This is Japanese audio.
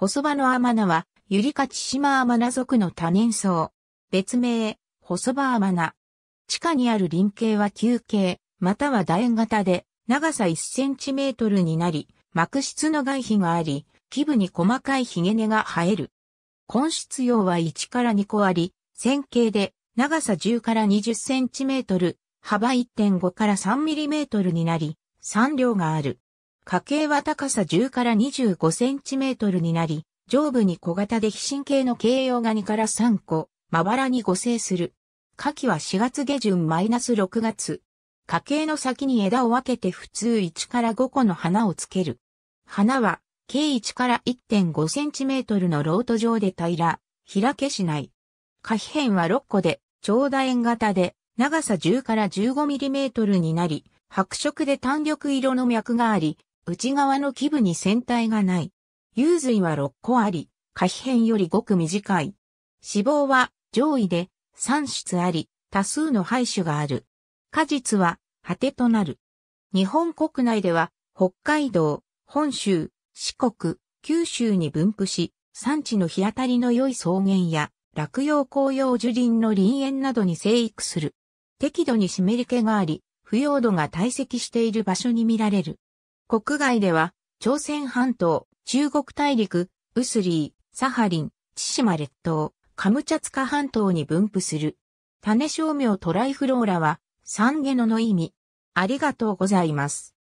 細葉の天菜は、ゆりかちしま天菜族の多年草。別名、細葉天菜。地下にある輪径は球形、または楕円型で、長さ1センチメートルになり、膜質の外皮があり、基部に細かいひげ根が生える。根質葉は1から2個あり、線形で、長さ10から20センチメートル、幅1.5から3ミリメートルになり、3両がある。家系は高さ10から25センチメートルになり、上部に小型で非神経の形容が2から3個、まばらに互生する。夏季は4月下旬マイナス6月。家系の先に枝を分けて普通1から5個の花をつける。花は、計1から1.5センチメートルのロート状で平ら、開けしない。花皮片は6個で、長楕円型で、長さ10から15ミリメートルになり、白色で単緑色の脈があり、内側の基部に船体がない。幽髄は6個あり、可皮片よりごく短い。脂肪は上位で3質あり、多数の廃種がある。果実は果てとなる。日本国内では北海道、本州、四国、九州に分布し、産地の日当たりの良い草原や落葉紅葉樹林の林園などに生育する。適度に湿り気があり、腐葉土が堆積している場所に見られる。国外では、朝鮮半島、中国大陸、ウスリー、サハリン、千島列島、カムチャツカ半島に分布する。種商名トライフローラは、サンゲノの意味。ありがとうございます。